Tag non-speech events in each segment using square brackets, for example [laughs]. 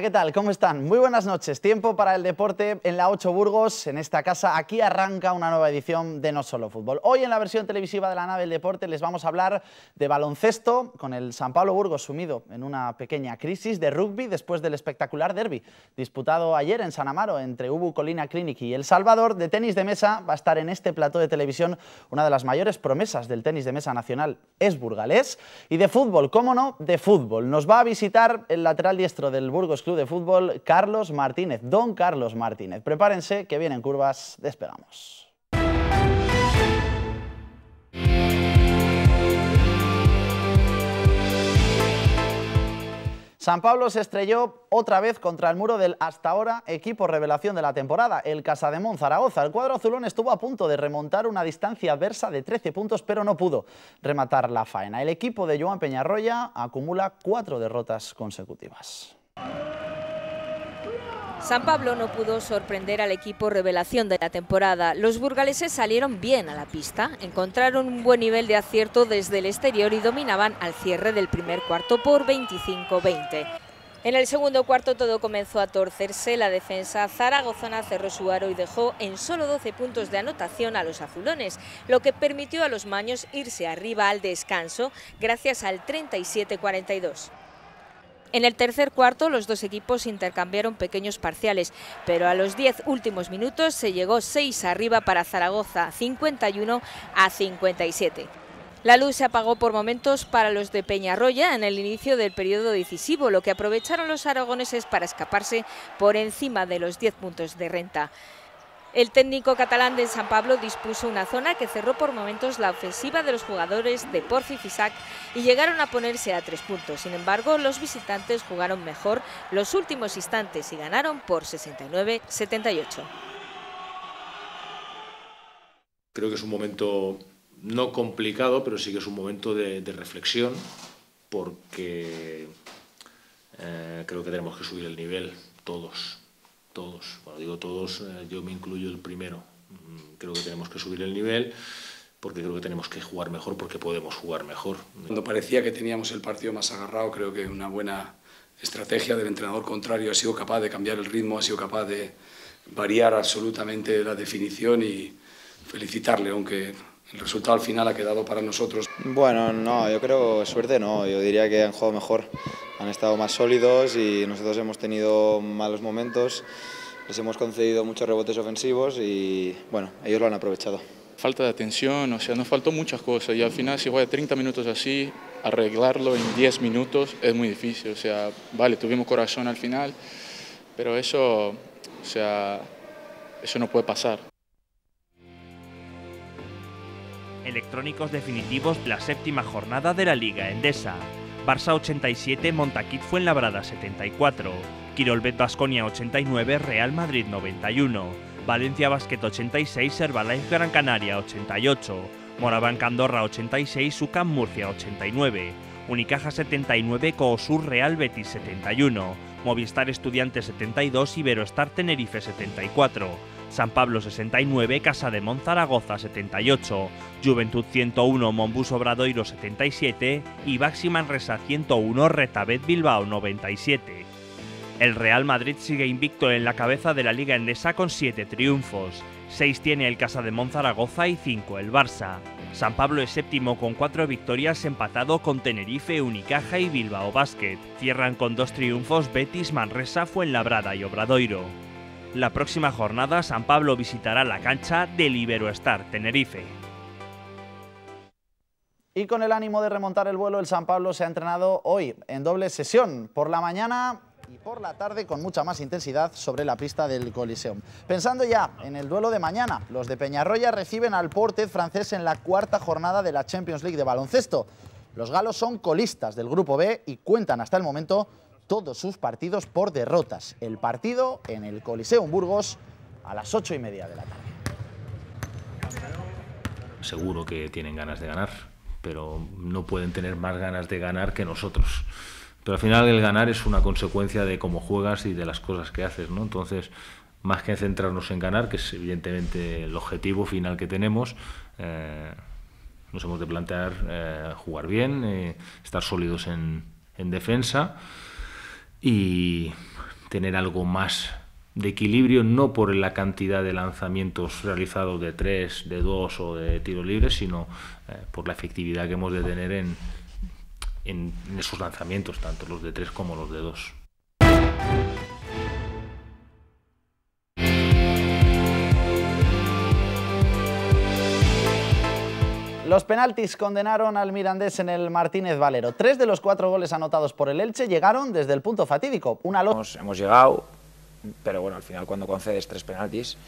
¿qué tal? ¿Cómo están? Muy buenas noches. Tiempo para el deporte en la 8 Burgos, en esta casa. Aquí arranca una nueva edición de No Solo Fútbol. Hoy en la versión televisiva de la nave del deporte les vamos a hablar de baloncesto, con el San Pablo Burgos sumido en una pequeña crisis, de rugby después del espectacular derby disputado ayer en San Amaro entre Ubu Colina Clinic y El Salvador, de tenis de mesa va a estar en este plató de televisión una de las mayores promesas del tenis de mesa nacional, es burgalés, y de fútbol, cómo no, de fútbol. Nos va a visitar el lateral diestro del Burgos Club de Fútbol, Carlos Martínez, don Carlos Martínez. Prepárense que vienen curvas, despegamos. San Pablo se estrelló otra vez contra el muro del hasta ahora equipo revelación de la temporada, el Casa Casademón Zaragoza. El cuadro azulón estuvo a punto de remontar una distancia adversa de 13 puntos, pero no pudo rematar la faena. El equipo de Joan Peñarroya acumula cuatro derrotas consecutivas. San Pablo no pudo sorprender al equipo revelación de la temporada. Los burgaleses salieron bien a la pista, encontraron un buen nivel de acierto desde el exterior y dominaban al cierre del primer cuarto por 25-20. En el segundo cuarto todo comenzó a torcerse, la defensa zaragozana cerró su aro y dejó en solo 12 puntos de anotación a los azulones, lo que permitió a los maños irse arriba al descanso gracias al 37-42. En el tercer cuarto los dos equipos intercambiaron pequeños parciales, pero a los 10 últimos minutos se llegó 6 arriba para Zaragoza, 51 a 57. La luz se apagó por momentos para los de Peñarroya en el inicio del periodo decisivo, lo que aprovecharon los aragoneses para escaparse por encima de los 10 puntos de renta. El técnico catalán de San Pablo dispuso una zona que cerró por momentos la ofensiva de los jugadores de Porfi Fisac y llegaron a ponerse a tres puntos. Sin embargo, los visitantes jugaron mejor los últimos instantes y ganaron por 69-78. Creo que es un momento no complicado, pero sí que es un momento de, reflexión porque eh, creo que tenemos que subir el nivel todos todos, cuando digo todos, eh, yo me incluyo el primero. Mm, creo que tenemos que subir el nivel porque creo que tenemos que jugar mejor porque podemos jugar mejor. Cuando parecía que teníamos el partido más agarrado, creo que una buena estrategia del entrenador contrario ha sido capaz de cambiar el ritmo, ha sido capaz de variar absolutamente la definición y felicitarle, aunque el resultado al final ha quedado para nosotros. Bueno, no, yo creo, suerte no, yo diría que han jugado mejor, han estado más sólidos y nosotros hemos tenido malos momentos, les hemos concedido muchos rebotes ofensivos y bueno, ellos lo han aprovechado. Falta de atención, o sea, nos faltó muchas cosas y al final si juega 30 minutos así, arreglarlo en 10 minutos es muy difícil, o sea, vale, tuvimos corazón al final, pero eso, o sea, eso no puede pasar. electrónicos definitivos de la séptima jornada de la Liga Endesa. Barça 87, Montaquit Fuenlabrada 74, Quirolbet Basconia 89, Real Madrid 91, Valencia Basket 86, Herbalife Gran Canaria 88, Moravanca Andorra 86, UCAM Murcia 89, Unicaja 79, Coosur Real Betis 71, Movistar Estudiantes 72, Verostar Tenerife 74, San Pablo 69, Casa de Monzaragoza 78, Juventud 101, Mombus Obradoiro 77 y Baxi Manresa 101, Retabet Bilbao 97. El Real Madrid sigue invicto en la cabeza de la Liga Endesa con 7 triunfos. 6 tiene el Casa de Monzaragoza y 5 el Barça. San Pablo es séptimo con 4 victorias empatado con Tenerife, Unicaja y Bilbao Basket. Cierran con 2 triunfos Betis, Manresa, Fuenlabrada y Obradoiro. La próxima jornada San Pablo visitará la cancha del Iberoestar Tenerife. Y con el ánimo de remontar el vuelo, el San Pablo se ha entrenado hoy en doble sesión. Por la mañana y por la tarde con mucha más intensidad sobre la pista del Coliseum. Pensando ya en el duelo de mañana, los de Peñarroya reciben al Portet francés en la cuarta jornada de la Champions League de baloncesto. Los galos son colistas del grupo B y cuentan hasta el momento todos sus partidos por derrotas. El partido en el Coliseum Burgos a las ocho y media de la tarde. Seguro que tienen ganas de ganar, pero no pueden tener más ganas de ganar que nosotros. Pero al final el ganar es una consecuencia de cómo juegas y de las cosas que haces, ¿no? Entonces, más que centrarnos en ganar, que es evidentemente el objetivo final que tenemos, eh, nos hemos de plantear eh, jugar bien, eh, estar sólidos en, en defensa y tener algo más de equilibrio, no por la cantidad de lanzamientos realizados de 3, de 2 o de tiro libre, sino eh, por la efectividad que hemos de tener en, en esos lanzamientos, tanto los de 3 como los de 2. Los penaltis condenaron al Mirandés en el Martínez Valero. Tres de los cuatro goles anotados por el Elche llegaron desde el punto fatídico. hemos, hemos llegado, pero bueno, al final cuando concedes tres penaltis,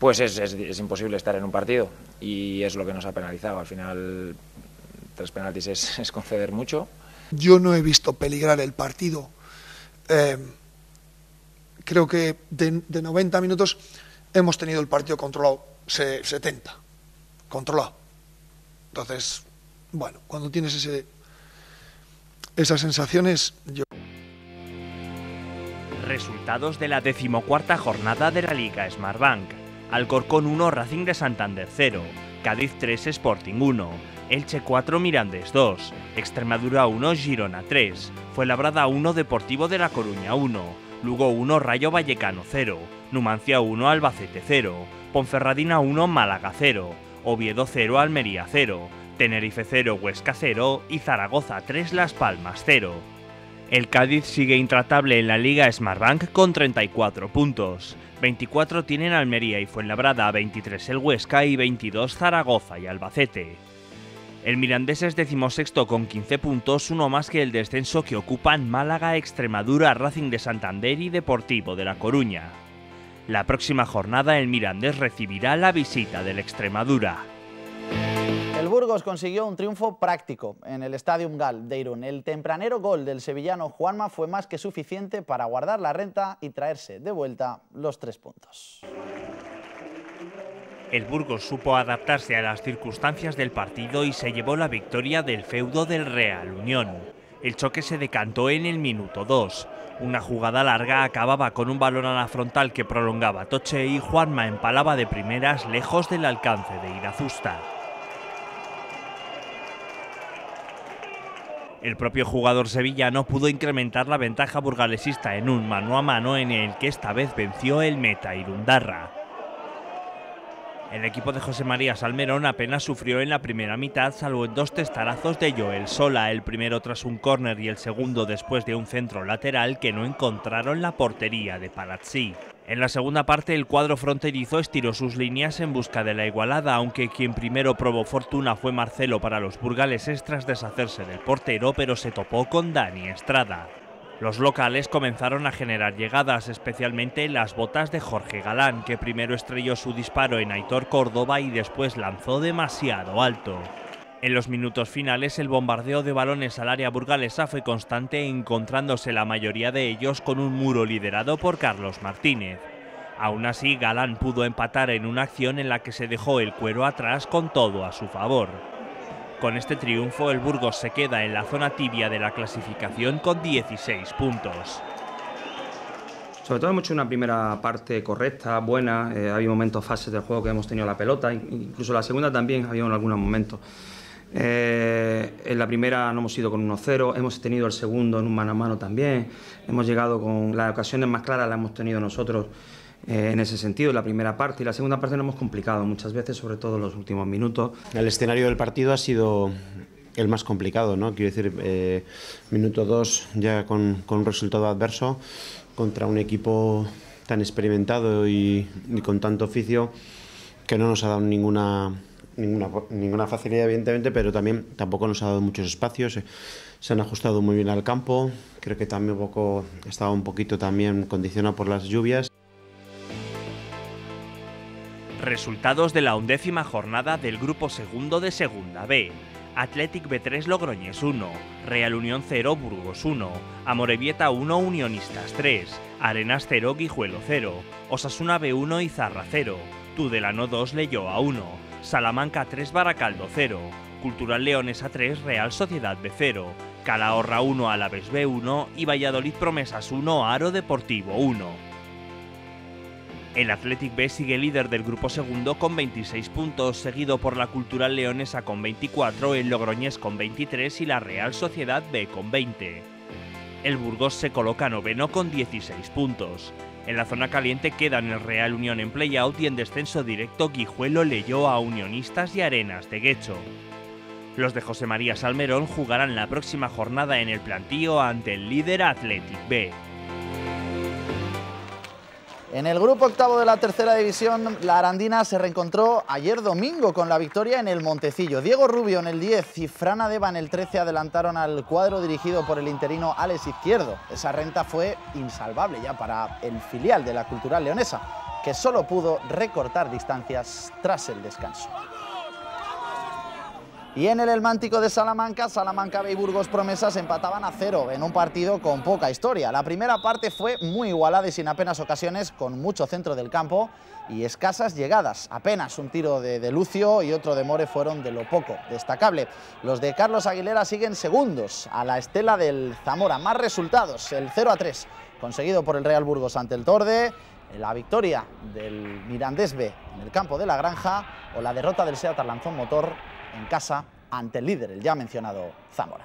pues es, imposible estar en un partido y es lo que nos ha penalizado. Al final, tres penaltis es, [laughs] conceder mucho. Yo no he visto peligrar el partido. Eh, creo que de, 90 minutos hemos tenido el partido controlado, 70, controlado. Entonces, bueno, cuando tienes ese, esas sensaciones, yo... Resultados de la decimocuarta jornada de la Liga Smartbank. Alcorcón 1, Racing de Santander 0, Cádiz 3, Sporting 1, Elche 4, Mirandes 2, Extremadura 1, Girona 3, Fuenlabrada 1, Deportivo de La Coruña 1, Lugo 1, Rayo Vallecano 0, Numancia 1, Albacete 0, Ponferradina 1, Málaga 0, Oviedo 0 Almería 0, Tenerife 0 Huesca 0 y Zaragoza 3 Las Palmas 0. El Cádiz sigue intratable en la Liga Smartbank con 34 puntos. 24 tienen Almería y Fuenlabrada, 23 el Huesca y 22 Zaragoza y Albacete. El Mirandés es decimosexto con 15 puntos, uno más que el descenso que ocupan Málaga, Extremadura, Racing de Santander y Deportivo de La Coruña. La próxima jornada el Mirandés recibirá la visita del Extremadura. El Burgos consiguió un triunfo práctico en el Stadium Gal de Irún. El tempranero gol del sevillano Juanma fue más que suficiente para guardar la renta y traerse de vuelta los tres puntos. El Burgos supo adaptarse a las circunstancias del partido y se llevó la victoria del feudo del Real Unión. El choque se decantó en el minuto 2. Una jugada larga acababa con un balón a la frontal que prolongaba Toche y Juanma empalaba de primeras lejos del alcance de Irazusta. El propio jugador sevillano pudo incrementar la ventaja burgalesista en un mano a mano en el que esta vez venció el meta Irundarra. El equipo de José María Salmerón apenas sufrió en la primera mitad, salvo en dos testarazos de Joel Sola, el primero tras un córner y el segundo después de un centro lateral que no encontraron la portería de Palazzi. En la segunda parte, el cuadro fronterizo estiró sus líneas en busca de la igualada, aunque quien primero probó fortuna fue Marcelo para los burgaleses tras deshacerse del portero, pero se topó con Dani Estrada. Los locales comenzaron a generar llegadas, especialmente las botas de Jorge Galán, que primero estrelló su disparo en Aitor Córdoba y después lanzó demasiado alto. En los minutos finales, el bombardeo de balones al área burgalesa fue constante, encontrándose la mayoría de ellos con un muro liderado por Carlos Martínez. Aún así, Galán pudo empatar en una acción en la que se dejó el cuero atrás con todo a su favor. Con este triunfo, el Burgos se queda en la zona tibia de la clasificación con 16 puntos. Sobre todo hemos hecho una primera parte correcta, buena, eh, habido momentos, fases del juego que hemos tenido la pelota, incluso la segunda también había en algunos momentos. Eh, en la primera no hemos ido con 1-0, hemos tenido el segundo en un mano a mano también, hemos llegado con las ocasiones más claras, las hemos tenido nosotros. Eh, en ese sentido, la primera parte y la segunda parte no hemos complicado muchas veces, sobre todo en los últimos minutos. El escenario del partido ha sido el más complicado, ¿no? Quiero decir, eh, minuto 2 ya con, un resultado adverso contra un equipo tan experimentado y, con tanto oficio que no nos ha dado ninguna Ninguna, ninguna, facilidad, evidentemente, pero también tampoco nos ha dado muchos espacios. Se han ajustado muy bien al campo. Creo que también poco, estaba un poquito también condicionado por las lluvias. Resultados de la undécima jornada del Grupo Segundo de Segunda B. Athletic B3 Logroñés 1, Real Unión 0 Burgos 1, Amorebieta 1 Unionistas 3, Arenas 0 Guijuelo 0, Osasuna B1 Izarra 0, Tudelano 2 Leyoa 1, Salamanca 3 Baracaldo 0, Cultural Leones A3 Real Sociedad B0, Calahorra 1 Alaves B1 y Valladolid Promesas 1 Aro Deportivo 1. El Athletic B sigue líder del grupo segundo con 26 puntos, seguido por la Cultural Leonesa con 24, el Logroñés con 23 y la Real Sociedad B con 20. El Burgos se coloca noveno con 16 puntos. En la zona caliente quedan el Real Unión en playout y en descenso directo Guijuelo leyó a Unionistas y Arenas de Guecho. Los de José María Salmerón jugarán la próxima jornada en el plantío ante el líder Athletic B. En el grupo octavo de la tercera división, la Arandina se reencontró ayer domingo con la victoria en el Montecillo. Diego Rubio en el 10 y Frana Deva en el 13 adelantaron al cuadro dirigido por el interino Alex Izquierdo. Esa renta fue insalvable ya para el filial de la Cultural Leonesa, que solo pudo recortar distancias tras el descanso. Y en el Elmántico de Salamanca, Salamanca y Burgos Promesas empataban a cero en un partido con poca historia. La primera parte fue muy igualada y sin apenas ocasiones, con mucho centro del campo y escasas llegadas. Apenas un tiro de, Lucio y otro de More fueron de lo poco destacable. Los de Carlos Aguilera siguen segundos a la estela del Zamora. Más resultados, el 0 a 3 conseguido por el Real Burgos ante el Torde, la victoria del Mirandés B en el campo de la Granja o la derrota del Seat Arlanzón Motor en casa ante el líder, el ya mencionado Zamora.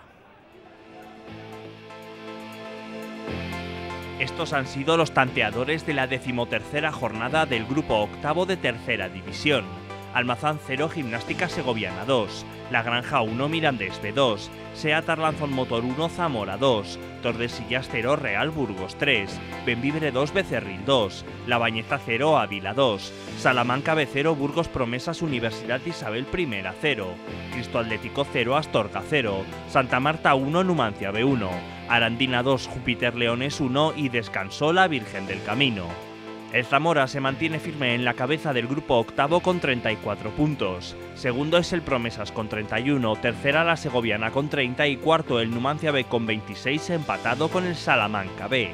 Estos han sido los tanteadores de la decimotercera jornada del grupo octavo de tercera división. Almazán Cero Gimnástica Segoviana 2. La Granja 1 Mirandés B2, Seat Arlanzón Motor 1 Zamora 2, Tordesillas 0 Real Burgos 3, Benvibre 2 Becerril 2, La Bañeza 0 Ávila 2, Salamanca B0 Burgos Promesas Universidad Isabel I 0, Cristo Atlético 0 Astorca 0, Santa Marta 1 Numancia B1, Arandina 2 Júpiter Leones 1 y descansó la Virgen del Camino. El Zamora se mantiene firme en la cabeza del grupo octavo con 34 puntos. Segundo es el Promesas con 31, tercera la Segoviana con 30 y cuarto el Numancia B con 26 empatado con el Salamanca B.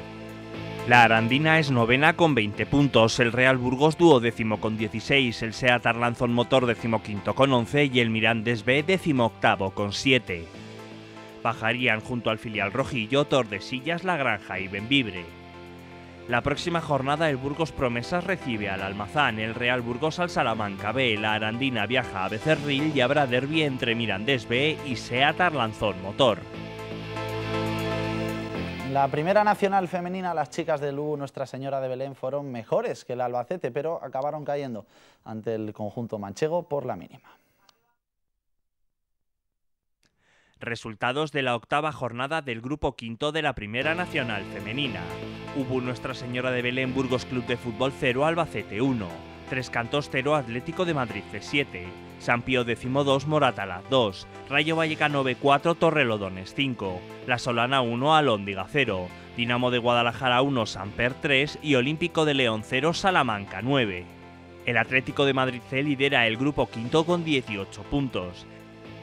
La Arandina es novena con 20 puntos, el Real Burgos duodécimo con 16, el Seat Arlanzón Motor quinto con 11 y el Mirandes B décimo octavo con 7. Bajarían junto al filial rojillo Tordesillas, La Granja y Benvibre. La próxima jornada el Burgos Promesas recibe al Almazán, el Real Burgos al Salamanca B, la Arandina viaja a Becerril y habrá derbi entre Mirandés B y Seatar Lanzón Motor. La primera nacional femenina, las chicas de Lu, Nuestra Señora de Belén fueron mejores que el Albacete, pero acabaron cayendo ante el conjunto manchego por la mínima. Resultados de la octava jornada del Grupo Quinto de la Primera Nacional Femenina. Hubo Nuestra Señora de Belén Burgos Club de Fútbol 0 Albacete 1, Tres Cantos 0 Atlético de Madrid C7, San Pío X 2 Moratala 2, Rayo Vallecano B4 Torrelodones 5, La Solana 1 Alóndiga 0, Dinamo de Guadalajara 1 Samper 3 y Olímpico de León 0 Salamanca 9. El Atlético de Madrid C lidera el grupo quinto con 18 puntos.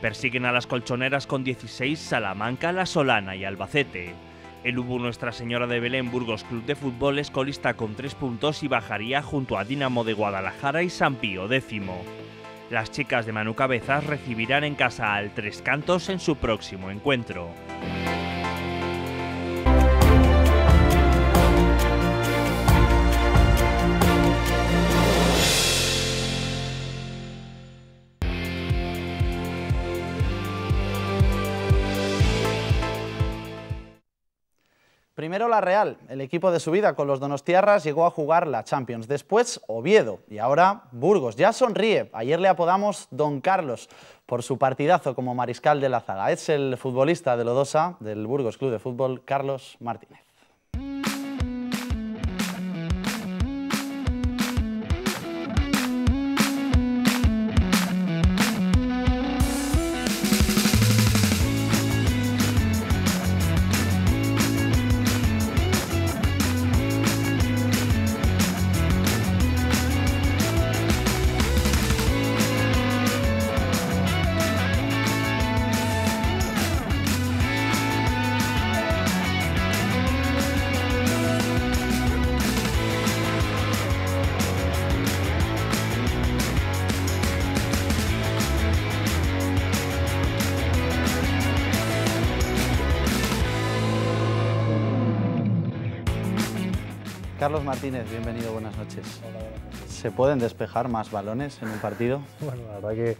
Persiguen a las colchoneras con 16 Salamanca, La Solana y Albacete. El Ubu Nuestra Señora de Belén Burgos Club de Fútbol es colista con 3 puntos y bajaría junto a Dinamo de Guadalajara y San Pío X. Las chicas de Manu Cabezas recibirán en casa al Tres Cantos en su próximo encuentro. Primero la Real, el equipo de su vida con los Donostiarras llegó a jugar la Champions, después Oviedo y ahora Burgos. Ya sonríe, ayer le apodamos Don Carlos por su partidazo como mariscal de la zaga. Es el futbolista de Lodosa del Burgos Club de Fútbol, Carlos Martínez. Carlos Martínez, bienvenido, buenas noches. ¿Se pueden despejar más balones en un partido? bueno, la verdad que,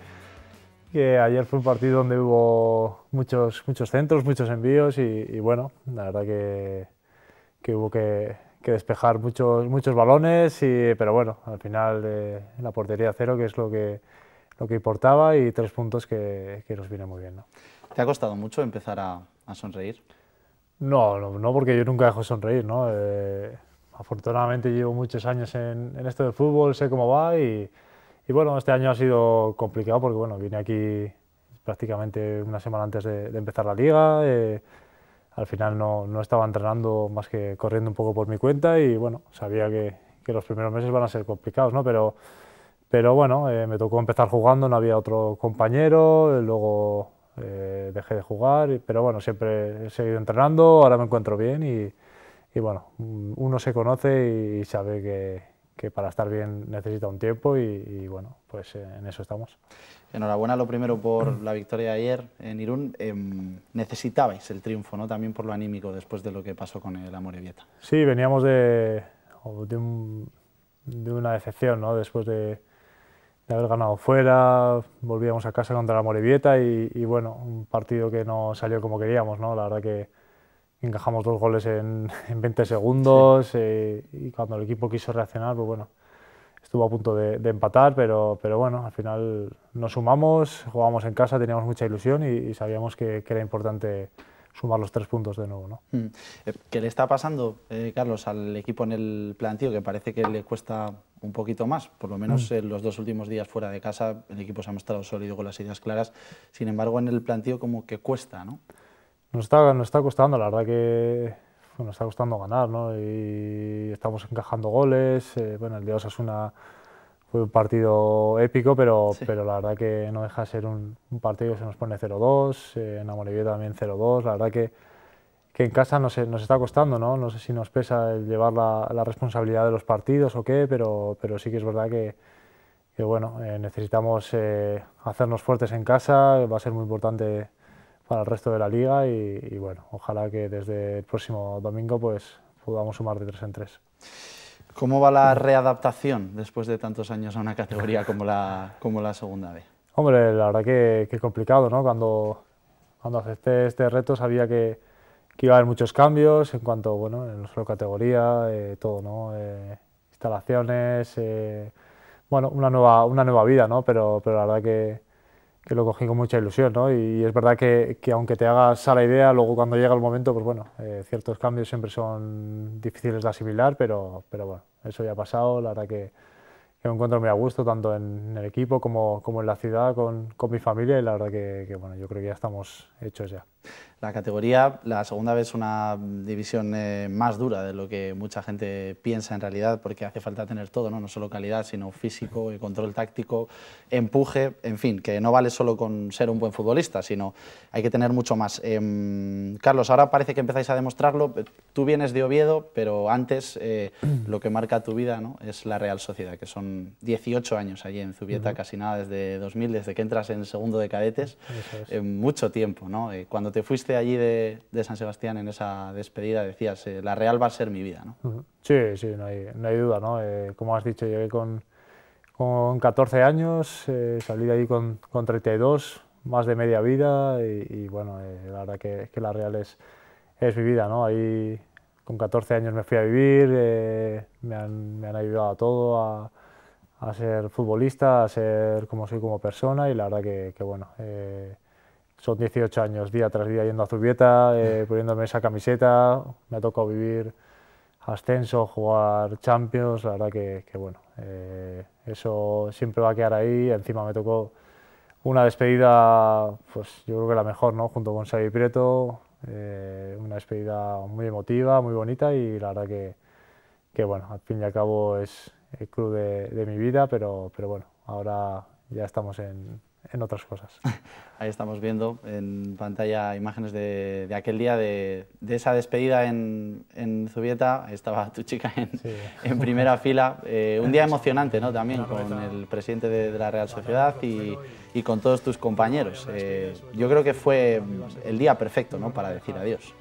que, ayer fue un partido donde hubo muchos, muchos centros, muchos envíos y, bueno, la verdad que, que hubo que, despejar muchos, muchos balones, y, pero bueno, al final eh, la portería cero, que es lo que, lo que importaba y tres puntos que, nos viene muy bien. ¿no? ¿Te ha costado mucho empezar a, sonreír? No, no, porque yo nunca dejo sonreír, ¿no? Eh, afortunadamente llevo muchos años en, esto del fútbol, sé cómo va y, bueno, este año ha sido complicado porque bueno, vine aquí prácticamente una semana antes de, empezar la liga. Eh, al final no, no, estaba entrenando más que corriendo un poco por mi cuenta y bueno, sabía que, que los primeros meses van a ser complicados, ¿no? Pero, pero bueno, eh, me tocó empezar jugando, no había otro compañero, luego eh, dejé de jugar, pero bueno, siempre he seguido entrenando, ahora me encuentro bien y, y bueno, mm, uno se conoce y sabe que, para estar bien necesita un tiempo y, bueno, pues eh, en eso estamos. Enhorabuena lo primero por la victoria ayer en Irún. Em, necesitabais el triunfo, ¿no? También por lo anímico después de lo que pasó con el Amorebieta. Sí, veníamos de, una decepción, ¿no? Después de, haber ganado fuera, volvíamos a casa contra el Morevieta y bueno, un partido que no salió como queríamos, ¿no? La verdad que encajamos dos goles en, 20 [laughs] segundos eh, y cuando el equipo quiso reaccionar, pues bueno, estuvo a punto de, empatar, pero, pero bueno, al final nos sumamos, jugamos en casa, teníamos mucha ilusión y, sabíamos que, era importante sumar los tres puntos de nuevo. ¿no? Mm. Eh, ¿Qué le está pasando, eh, Carlos, al equipo en el plantío? Que parece que le cuesta un poquito más, por lo menos mm. en los dos últimos días fuera de casa el equipo se ha mostrado sólido con las ideas claras, sin embargo en el plantío como que cuesta, ¿no? Nos está, está costando, la verdad que pues, nos está costando ganar, ¿no? Y estamos encajando goles. Eh, bueno, el de Osasuna fue un partido épico, pero, pero la verdad que no deja de ser un, partido que se nos pone 0-2, eh, en Amorebieta también 0-2. La verdad que, que en casa nos, nos está costando, ¿no? No sé si nos pesa el llevar la, responsabilidad de los partidos o qué, pero, pero sí que es verdad que, que bueno, eh, necesitamos hacernos fuertes en casa, va a ser muy importante para el resto de la liga y, bueno, ojalá que desde el próximo domingo pues podamos sumar de tres en tres. ¿Cómo va la readaptación después de tantos años a una categoría como la, como la segunda B? Hombre, la verdad que, complicado, ¿no? Cuando, cuando acepté este reto sabía que, iba a haber muchos cambios en cuanto, bueno, en nuestra categoría, eh, todo, ¿no? Eh, instalaciones, eh, bueno, una nueva, una nueva vida, ¿no? Pero, pero la verdad que, que lo cogí con mucha ilusión, ¿no? Y es verdad que, aunque te hagas a la idea, luego cuando llega el momento, pues bueno, eh, ciertos cambios siempre son difíciles de asimilar, pero, pero bueno, eso ya ha pasado, la verdad que, me encuentro muy a gusto, tanto en el equipo como, en la ciudad, con, mi familia, y la verdad que bueno, yo creo que ya estamos hechos ya. La categoría, la segunda vez, una división eh, más dura de lo que mucha gente piensa en realidad, porque hace falta tener todo, ¿no? no solo calidad, sino físico, control táctico, empuje, en fin, que no vale solo con ser un buen futbolista, sino hay que tener mucho más. Em, Carlos, ahora parece que empezáis a demostrarlo. Tú vienes de Oviedo, pero antes eh, mm. lo que marca tu vida ¿no? es la Real Sociedad, que son 18 años allí en Zubieta, casi nada desde 2000, desde que entras en segundo de cadetes, eh, mucho tiempo. ¿no? cuando te fuiste allí de, San Sebastián en esa despedida decías, eh, la Real va a ser mi vida, ¿no? Sí, sí, no hay, duda, ¿no? Eh, como has dicho, llegué con, con 14 años, eh, salí de ahí con, con, 32, más de media vida y, bueno, eh, la verdad que, la Real es, es mi vida, ¿no? Ahí con 14 años me fui a vivir, me han, me, han, ayudado a todo, a a ser futbolista, a ser como soy como persona y la verdad que, que bueno, eh, son 18 años, día tras día yendo a Zubieta, eh, mm. poniéndome esa camiseta, me ha tocado vivir ascenso, jugar Champions, la verdad que, bueno, eh, eso siempre va a quedar ahí, encima me tocó una despedida, pues yo creo que la mejor, ¿no? Junto con Xavi Prieto, eh, una despedida muy emotiva, muy bonita y la verdad que, bueno, al fin y al cabo es el club de, de mi vida, pero, pero bueno, ahora ya estamos en, en otras cosas. [laughs] Ahí estamos viendo en pantalla imágenes de, aquel día, de, esa despedida en, Zubieta. estaba tu chica en, primera fila. Eh, un día [laughs] emocionante ¿no? también con el presidente de, la Real Sociedad y, con todos tus compañeros. Eh, yo creo que fue el día perfecto ¿no? para decir adiós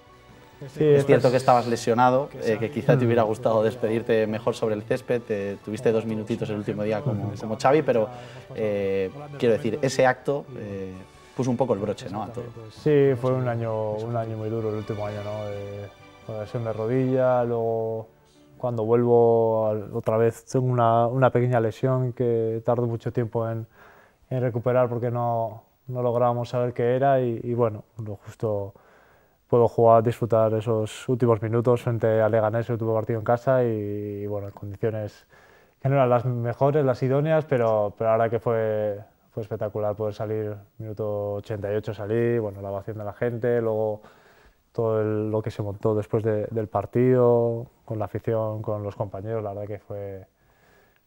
es cierto que estabas lesionado, que eh, quizá te hubiera mm. gustado despedirte mejor sobre el césped, tuviste dos minutitos el último día como, como Xavi, pero eh, quiero decir, ese acto eh, puso un poco el broche ¿no? a todo. Sí, fue un año, un año muy duro el último año, ¿no? con la lesión de rodilla, luego cuando vuelvo otra vez tengo una, pequeña lesión que tardo mucho tiempo en, recuperar porque no, no lográbamos saber qué era y, y bueno, lo justo puedo jugar, disfrutar esos últimos minutos frente a Leganés, el último partido en casa y, bueno, en condiciones que no eran las mejores, las idóneas, pero, pero ahora que fue, fue espectacular poder salir, minuto 88 salí, bueno, la ovación de la gente, luego todo lo que se montó después del partido, con la afición, con los compañeros, la verdad que fue,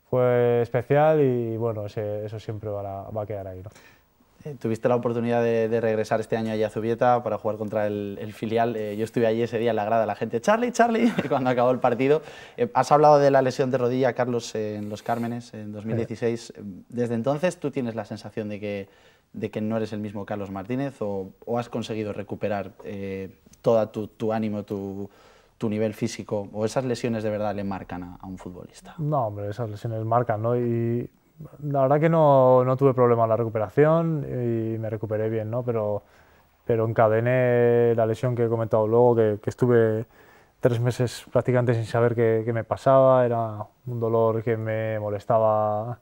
fue especial y bueno, eso siempre va a, quedar ahí tuviste la oportunidad de, regresar este año allí a Zubieta para jugar contra el, filial. Eh, yo estuve allí ese día en la grada, la gente, Charlie, Charlie, [laughs] cuando acabó el partido. Eh, has hablado de la lesión de rodilla, Carlos, en los Cármenes en 2016. Eh. Desde entonces, ¿tú tienes la sensación de que, de que no eres el mismo Carlos Martínez o, has conseguido recuperar todo tu, ánimo, tu, nivel físico? ¿O esas lesiones de verdad le marcan a, un futbolista? No, hombre, esas lesiones marcan, ¿no? Y la verdad que no, no tuve problemas en la recuperación y me recuperé bien, ¿no? Pero, pero encadené la lesión que he comentado luego, que, que estuve tres meses prácticamente sin saber qué, me pasaba, era un dolor que me molestaba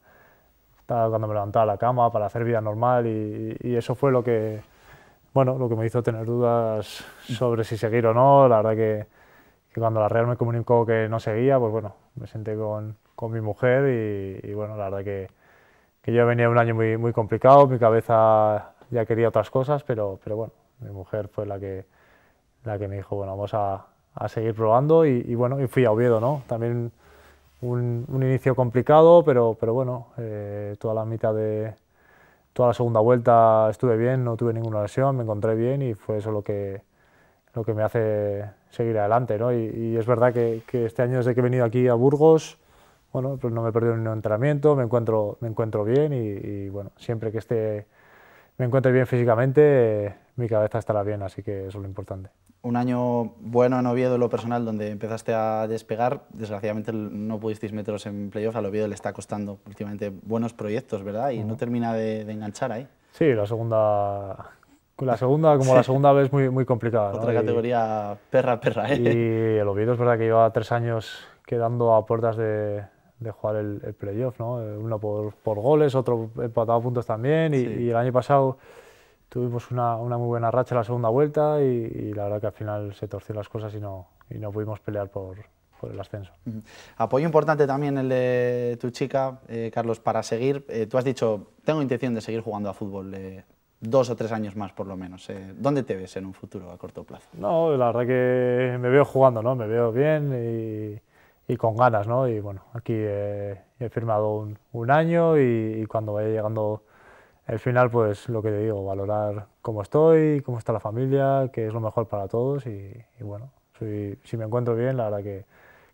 cuando me levantaba a la cama para hacer vida normal y, eso fue lo que, bueno, lo que me hizo tener dudas sobre si seguir o no. La verdad que, que cuando la Real me comunicó que no seguía, pues bueno, me senté con, con mi mujer y, bueno, la verdad que, yo venía un año muy, muy complicado, mi cabeza ya quería otras cosas, pero, pero bueno, mi mujer fue la que, la que me dijo, bueno, vamos a, a seguir probando y, bueno, y fui a Oviedo, ¿no? También un, un inicio complicado, pero, pero bueno, eh, toda la mitad de, toda la segunda vuelta estuve bien, no tuve ninguna lesión, me encontré bien y fue eso lo que, lo que me hace seguir adelante. ¿no? Y, es verdad que, que, este año desde que he venido aquí a Burgos bueno, pues no me he perdido ningún entrenamiento, me encuentro, me encuentro bien y, bueno, siempre que esté, me encuentre bien físicamente, mi cabeza estará bien, así que eso es lo importante. Un año bueno en Oviedo, lo personal, donde empezaste a despegar. Desgraciadamente no pudisteis meteros en playoff. a Oviedo le está costando últimamente buenos proyectos, ¿verdad? Y no termina de, enganchar ahí. Sí, la segunda, la segunda como la [laughs] segunda vez, muy, muy complicada. Otra categoría perra, perra, ¿eh? Y el Oviedo es verdad que lleva tres años quedando a puertas de, de jugar el, playoff, ¿no? Eh, uno por, por, goles, otro empatado a puntos también. Y, el año pasado tuvimos una, una, muy buena racha en la segunda vuelta y, la verdad que al final se torcieron las cosas y no, y no pudimos pelear por, por el ascenso. Apoyo importante también el de tu chica, eh, Carlos, para seguir. Eh, tú has dicho, tengo intención de seguir jugando a fútbol dos o tres años más por lo menos. ¿Dónde te ves en un futuro a corto plazo? No, la verdad que me veo jugando, ¿no? Me veo bien y y con ganas, ¿no? Y bueno, aquí he firmado un, año y, cuando vaya llegando el final, pues lo que te digo, valorar cómo estoy, cómo está la familia, qué es lo mejor para todos y, bueno, si me encuentro bien, la verdad que,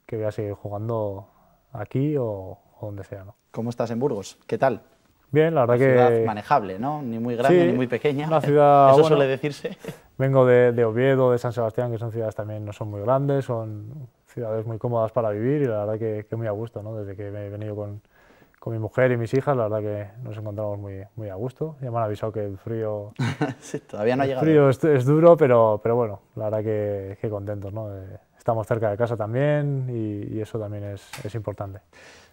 que voy a seguir jugando aquí o, donde sea, ¿no? ¿Cómo estás en Burgos? ¿Qué tal? Bien, la verdad una que... ciudad manejable, ¿no? Ni muy grande ni muy pequeña. Una [laughs] ciudad, Eso suele decirse. Vengo de, de, Oviedo, de San Sebastián, que son ciudades también no son muy grandes, son ciudades muy cómodas para vivir y la verdad que, que muy a gusto, ¿no? Desde que he venido con, con mi mujer y mis hijas, la verdad que nos encontramos muy, muy a gusto. Ya me han avisado que el frío, [laughs] todavía no ha llegado. frío es, duro, pero, pero bueno, la verdad que, que contentos. ¿no? Estamos cerca de casa también y, y eso también es, es, importante.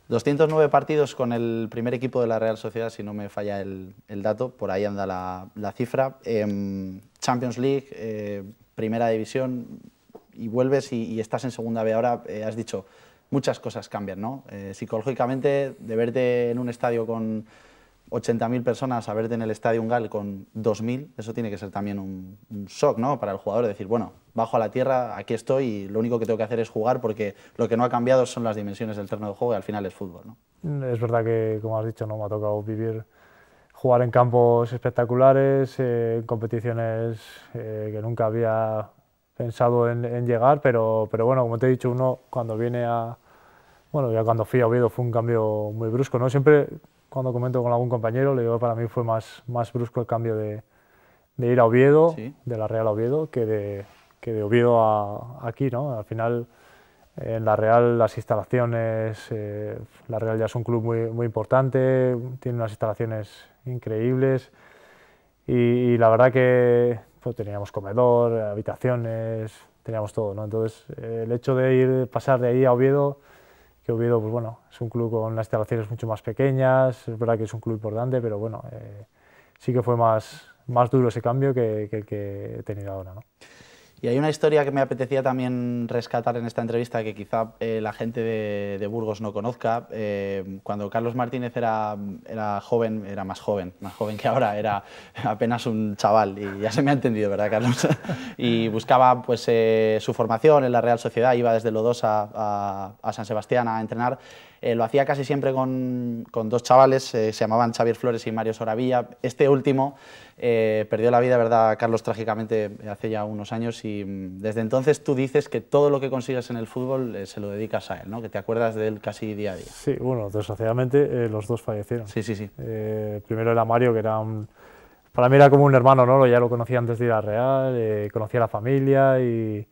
209 partidos con el primer equipo de la Real Sociedad, si no me falla el, el dato, por ahí anda la, la cifra. Em, Champions League, eh, Primera División, y vuelves y, estás en segunda B. Ahora eh, has dicho, muchas cosas cambian, ¿no? Eh, psicológicamente, de verte en un estadio con 80.000 personas a verte en el estadio Ungal con 2.000, eso tiene que ser también un, shock, ¿no? Para el jugador, decir, bueno, bajo a la tierra, aquí estoy y lo único que tengo que hacer es jugar porque lo que no ha cambiado son las dimensiones del terreno de juego y al final es fútbol, ¿no? Mm, es verdad que, como has dicho, no me ha tocado vivir jugar en campos espectaculares, eh, en competiciones que nunca había pensado en, llegar, pero, pero bueno, como te he dicho, uno cuando viene a... Bueno, ya cuando fui a Oviedo fue un cambio muy brusco, ¿no? Siempre cuando comento con algún compañero, le digo, para mí fue más, más brusco el cambio de, ir a Oviedo, de la Real a Oviedo, que de, de Oviedo a, aquí, ¿no? Al final, en eh, la Real las instalaciones, eh, la Real ya es un club muy, muy importante, tiene unas instalaciones increíbles y la verdad que, teníamos comedor, habitaciones, teníamos todo, ¿no? Entonces, el hecho de ir, pasar de ahí a Oviedo, que Oviedo, pues bueno, es un club con las instalaciones mucho más pequeñas, es verdad que es un club importante, pero bueno, eh, sí que fue más, duro ese cambio que el que, he tenido ahora, y hay una historia que me apetecía también rescatar en esta entrevista que quizá eh, la gente de, Burgos no conozca. Eh, cuando Carlos Martínez era, era joven, era más joven, más joven que ahora, era [laughs] apenas un chaval y ya se me ha entendido, ¿verdad, Carlos? [laughs] y buscaba pues, eh, su formación en la Real Sociedad, iba desde Lodosa a, a San Sebastián a entrenar eh, lo hacía casi siempre con, dos chavales, eh, se llamaban Xavier Flores y Mario Soravilla. Este último eh, perdió la vida, ¿verdad, Carlos, trágicamente hace ya unos años y mm, desde entonces tú dices que todo lo que consigues en el fútbol se lo dedicas a él, ¿no? Que te acuerdas de él casi día a día. Sí, bueno, desgraciadamente los dos fallecieron. Sí, sí, sí. primero era Mario, que era para mí era como un hermano, ¿no? Ya lo conocía antes de ir a Real, conocía a la familia y,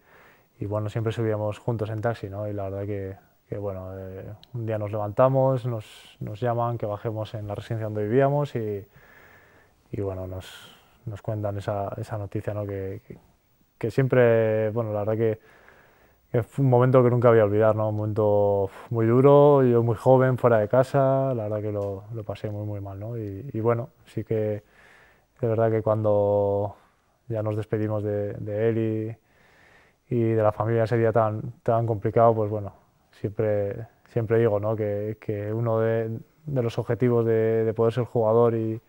y, bueno, siempre subíamos juntos en taxi, ¿no? Y la verdad que que bueno, eh, un día nos levantamos, nos, llaman, que bajemos en la residencia donde vivíamos y, bueno, nos, cuentan esa, noticia, ¿no? que, siempre, bueno, la verdad que, que, fue un momento que nunca voy a olvidar, ¿no? Un momento muy duro, yo muy joven, fuera de casa, la verdad que lo, pasé muy, muy mal, ¿no? Y, bueno, sí que es verdad que cuando ya nos despedimos de, de él y, de la familia ese día tan, tan complicado, pues bueno, siempre, siempre digo que, uno de, los objetivos de, poder ser jugador y,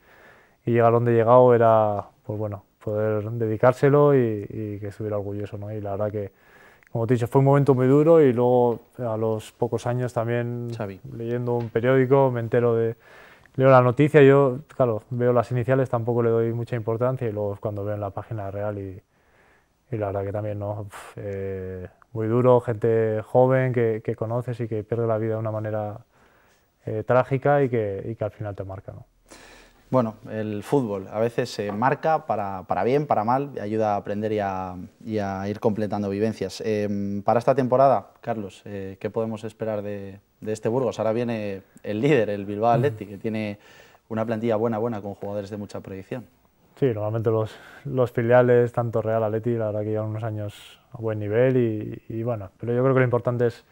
y, llegar donde he llegado era pues bueno, poder dedicárselo y, que estuviera orgulloso. ¿no? Y la verdad que, como te he dicho, fue un momento muy duro y luego a los pocos años también leyendo un periódico me entero de... Leo la noticia, yo, claro, veo las iniciales, tampoco le doy mucha importancia y luego cuando veo en la página real y, la verdad que también, ¿no? Eh, muy duro, gente joven que, conoces y que pierde la vida de una manera eh, trágica y que, al final te marca. ¿no? Bueno, el fútbol a veces se marca para, bien, para mal, ayuda a aprender y a, ir completando vivencias. Em, para esta temporada, Carlos, eh, ¿qué podemos esperar de, este Burgos? Ahora viene el líder, el Bilbao Athletic, que tiene una plantilla buena, buena, con jugadores de mucha proyección. Sí, normalmente los, los filiales, tanto Real, Atleti, la verdad que llevan unos años a buen nivel y, bueno, pero yo creo que lo importante es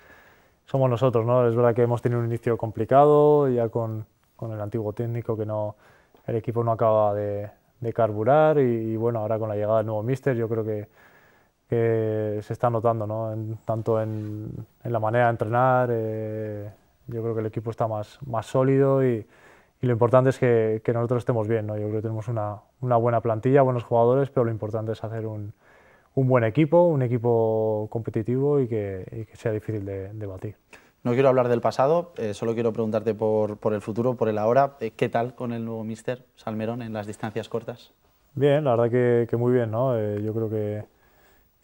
somos nosotros, ¿no? Es verdad que hemos tenido un inicio complicado, ya con, con el antiguo técnico que no, el equipo no acaba de, de carburar y, bueno, ahora con la llegada del nuevo míster yo creo que, se está notando, ¿no? tanto en, en, la manera de entrenar, eh, yo creo que el equipo está más, más sólido y, y lo importante es que, nosotros estemos bien. Yo creo que tenemos una, buena plantilla, buenos jugadores, pero lo importante es hacer un, buen equipo, un equipo competitivo y que, sea difícil de, batir. No quiero hablar del pasado, eh, solo quiero preguntarte por, el futuro, por el ahora. Eh, ¿Qué tal con el nuevo míster Salmerón en las distancias cortas? Bien, la verdad que, muy bien. ¿no? Eh, yo creo que,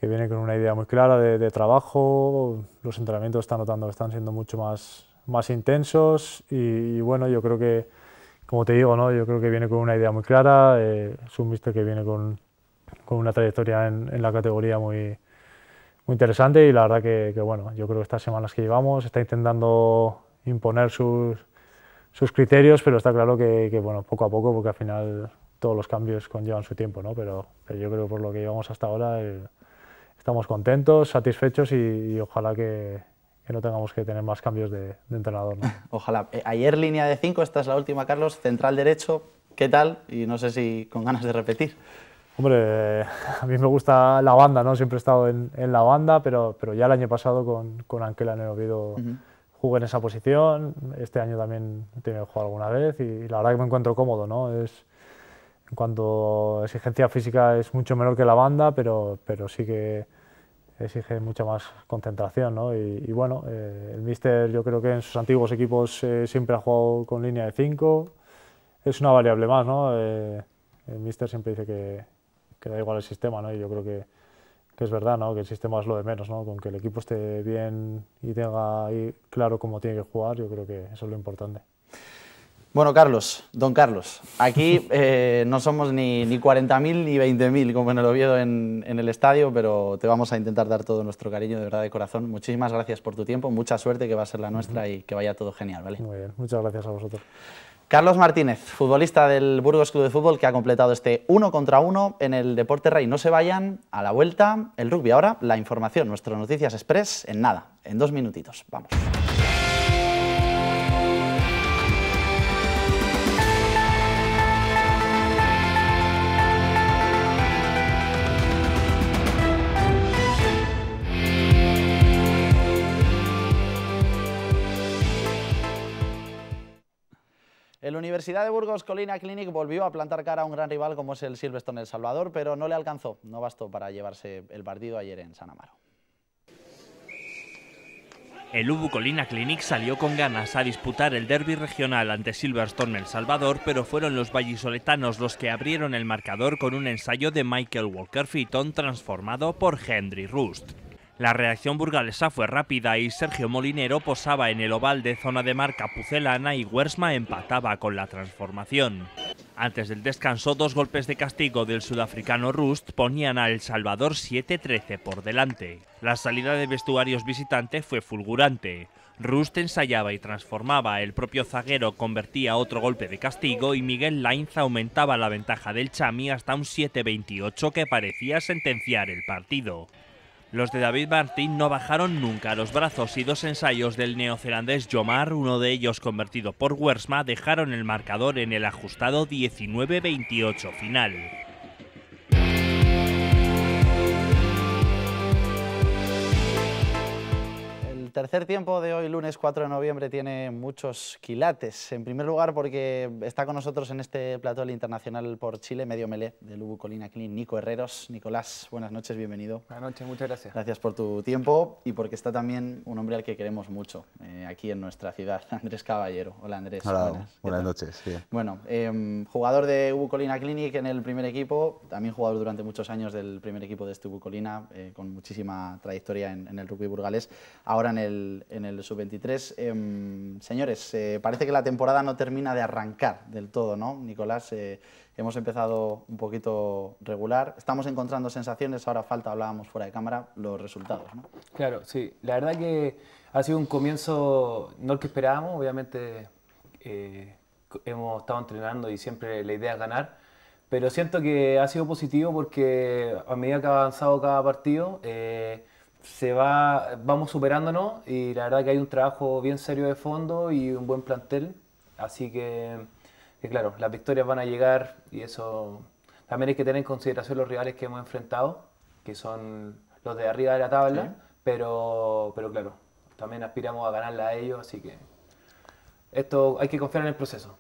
viene con una idea muy clara de, trabajo. Los entrenamientos están notando que están siendo mucho más, más intensos y bueno, yo creo que como te digo, ¿no? yo creo que viene con una idea muy clara, eh, es un mister que viene con, una trayectoria en, la categoría muy, muy interesante y la verdad que, bueno, yo creo que estas semanas que llevamos está intentando imponer sus, criterios, pero está claro que, bueno, poco a poco, porque al final todos los cambios conllevan su tiempo, ¿no? pero, yo creo que por lo que llevamos hasta ahora eh, estamos contentos, satisfechos y ojalá que, que no tengamos que tener más cambios de, entrenador. [laughs] Ojalá. Eh, ayer línea de 5, esta es la última, Carlos, central derecho, ¿qué tal? Y no sé si con ganas de repetir. Hombre, [laughs] a mí me gusta la banda, ¿no? Siempre he estado en, la banda, pero, pero ya el año pasado con, con Anquela en el jugué en esa posición, este año también he tenido que jugar alguna vez y, la verdad que me encuentro cómodo, ¿no? Es, en cuanto a exigencia física es mucho menor que la banda, pero, pero sí que exige mucha más concentración, ¿no? y, bueno, eh, el míster yo creo que en sus antiguos equipos eh, siempre ha jugado con línea de 5, es una variable más, ¿no? Eh, el míster siempre dice que, da igual el sistema, ¿no? Y yo creo que, es verdad, ¿no? Que el sistema es lo de menos, Con que el equipo esté bien y tenga claro cómo tiene que jugar, yo creo que eso es lo importante. Bueno, Carlos, don Carlos, aquí eh, no somos ni, 40.000 ni 20.000 como en el Oviedo en, el estadio, pero te vamos a intentar dar todo nuestro cariño, de verdad, de corazón. Muchísimas gracias por tu tiempo, mucha suerte que va a ser la nuestra y que vaya todo genial, ¿vale? Muy bien, muchas gracias a vosotros. Carlos Martínez, futbolista del Burgos Club de Fútbol, que ha completado este uno contra uno en el Deporte Rey. No se vayan, a la vuelta, el rugby. Ahora, la información, nuestro Noticias Express, en nada, en dos minutitos. Vamos. El Universidad de Burgos Colina Clinic volvió a plantar cara a un gran rival como es el Silverstone El Salvador, pero no le alcanzó, no bastó para llevarse el partido ayer en San Amaro. El Ubu Colina Clinic salió con ganas a disputar el derby regional ante Silverstone El Salvador, pero fueron los vallisoletanos los que abrieron el marcador con un ensayo de Michael Walker Fitton transformado por Henry Rust. La reacción burgalesa fue rápida y Sergio Molinero posaba en el oval de zona de marca pucelana y Wersma empataba con la transformación. Antes del descanso, dos golpes de castigo del sudafricano Rust ponían a El Salvador 7-13 por delante. La salida de vestuarios visitante fue fulgurante. Rust ensayaba y transformaba, el propio zaguero convertía otro golpe de castigo y Miguel Lainz aumentaba la ventaja del Chami hasta un 7-28 que parecía sentenciar el partido. Los de David Martin no bajaron nunca los brazos y dos ensayos del neozelandés Jomar, uno de ellos convertido por Wersma, dejaron el marcador en el ajustado 19-28 final. tercer tiempo de hoy, lunes 4 de noviembre, tiene muchos quilates. En primer lugar, porque está con nosotros en este plató el internacional por Chile, medio melé, de Ubu Colina Clinic, Nico Herreros. Nicolás, buenas noches, bienvenido. Buenas noches, muchas gracias. Gracias por tu tiempo y porque está también un hombre al que queremos mucho eh, aquí en nuestra ciudad, [laughs] Andrés Caballero. Hola, Andrés. Hola, buenas, noches. Bueno, em, jugador de Ubu Colina Clinic en el primer equipo, también jugador durante muchos años del primer equipo de este Ubu Colina, eh, con muchísima trayectoria en, en el rugby burgalés. Ahora en el en el sub-23. Em, señores, eh, parece que la temporada no termina de arrancar del todo, ¿no? Nicolás, eh, hemos empezado un poquito regular. Estamos encontrando sensaciones, ahora falta, hablábamos fuera de cámara, los resultados, ¿no? Claro, sí. La verdad que ha sido un comienzo, no el que esperábamos, obviamente eh, hemos estado entrenando y siempre la idea es ganar. Pero siento que ha sido positivo porque a medida que ha avanzado cada partido, eh, se va, vamos superándonos y la verdad que hay un trabajo bien serio de fondo y un buen plantel. Así que, claro, las victorias van a llegar y eso también hay que tener en consideración los rivales que hemos enfrentado, que son los de arriba de la tabla, pero, pero claro, también aspiramos a ganarla a ellos, así que esto hay que confiar en el proceso.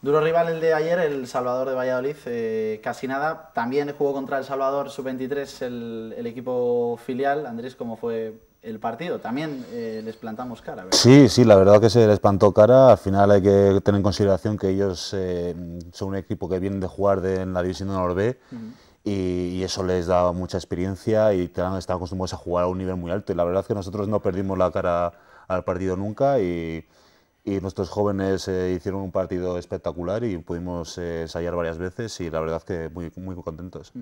Duro rival el de ayer, el Salvador de Valladolid, eh, casi nada. También jugó contra el Salvador sub-23 el, equipo filial. Andrés, ¿cómo fue el partido? También eh, les plantamos cara. Sí, sí, la verdad que se les plantó cara. Al final hay que tener en consideración que ellos eh, son un equipo que vienen de jugar en la División de Norbe y, eso les da mucha experiencia y están acostumbrados a jugar a un nivel muy alto. Y la verdad es que nosotros no perdimos la cara al partido nunca y, y nuestros jóvenes eh, hicieron un partido espectacular y pudimos eh, ensayar varias veces y la verdad que muy, muy contentos.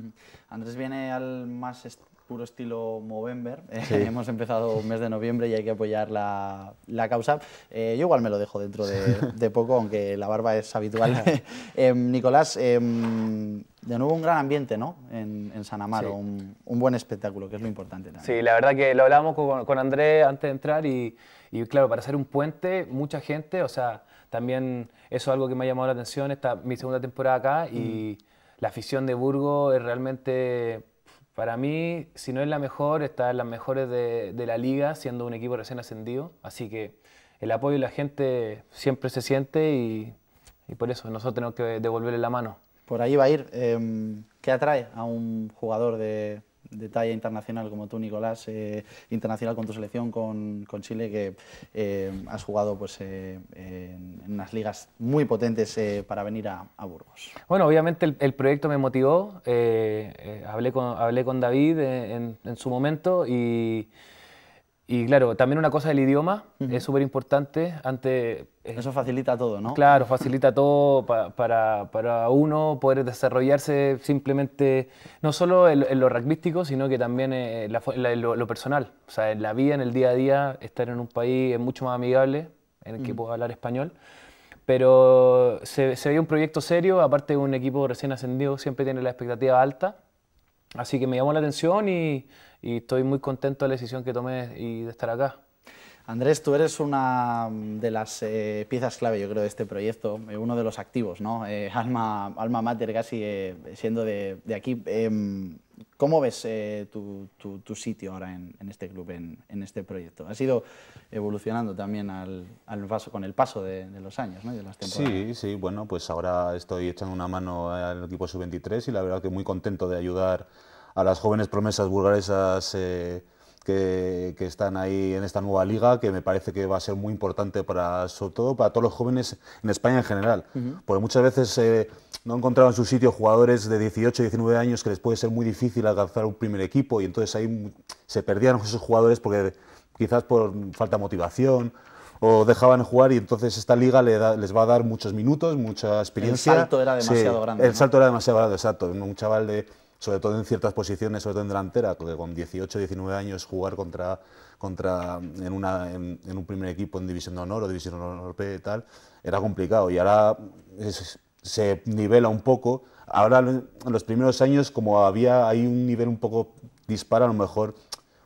Andrés viene al más puro estilo Movember. [laughs] hemos empezado un mes de noviembre y hay que apoyar la, la causa. Eh, yo igual me lo dejo dentro de, [laughs] poco, aunque la barba es habitual. [laughs] Em, Nicolás, em, de nuevo un gran ambiente ¿no? en, en San Amaro, un, buen espectáculo, que es lo importante también. Sí, la verdad que lo hablábamos con, con Andrés antes de entrar y y claro, para ser un puente, mucha gente, o sea, también eso es algo que me ha llamado la atención, esta mi segunda temporada acá y la afición de Burgo es realmente, para mí, si no es la mejor, está en las mejores de, la liga, siendo un equipo recién ascendido. Así que el apoyo de la gente siempre se siente y, por eso nosotros tenemos que devolverle la mano. Por ahí va a ir. Em, ¿Qué atrae a un jugador de, de talla internacional como tú, Nicolás, eh, internacional con tu selección, con, con Chile, que eh, has jugado pues, eh, en, unas ligas muy potentes para venir a, Burgos. Bueno, obviamente el, proyecto me motivó, hablé, con, hablé con David en, en su momento y y claro, también una cosa del idioma es súper importante. Antes, eh, Eso facilita todo, ¿no? Claro, facilita todo para, uno poder desarrollarse simplemente, no solo en, lo rugbyístico, sino que también eh, en, lo, personal. O sea, en la vida, en el día a día, estar en un país es mucho más amigable, en el que mm. puedo hablar español. Pero se, se veía un proyecto serio, aparte de un equipo recién ascendido, siempre tiene la expectativa alta. Así que me llamó la atención y y estoy muy contento de la decisión que tomé y de estar acá. Andrés, tú eres una mm, de las eh, piezas clave, yo creo, de este proyecto, eh, uno de los activos, ¿no? Eh, alma, alma mater, casi siendo de, de aquí. Em, ¿Cómo ves tu, tu, tu, sitio ahora en, en este club, en, en, este proyecto? Has ido evolucionando también al, al paso, con el paso de, los años ¿no? de las temporadas. Sí, sí, bueno, pues ahora estoy echando una mano al equipo sub-23 y la verdad que muy contento de ayudar a las jóvenes promesas burgalesas eh, que, que, están ahí en esta nueva liga, que me parece que va a ser muy importante para, sobre todo para todos los jóvenes en España en general. Porque muchas veces eh, no encontraban en su sitio jugadores de 18, 19 años que les puede ser muy difícil alcanzar un primer equipo y entonces ahí se perdían esos jugadores porque quizás por falta de motivación o dejaban jugar y entonces esta liga les va a dar muchos minutos, mucha experiencia. El salto era demasiado grande. El salto era demasiado grande, exacto. Un chaval de sobre todo en ciertas posiciones, sobre todo en delantera, porque con 18, 19 años jugar contra, contra en, un primer equipo en División de Honor o División de Honor P, y tal, era complicado. Y ahora se nivela un poco. Ahora, en los primeros años, como había hay un nivel un poco dispara, a lo mejor,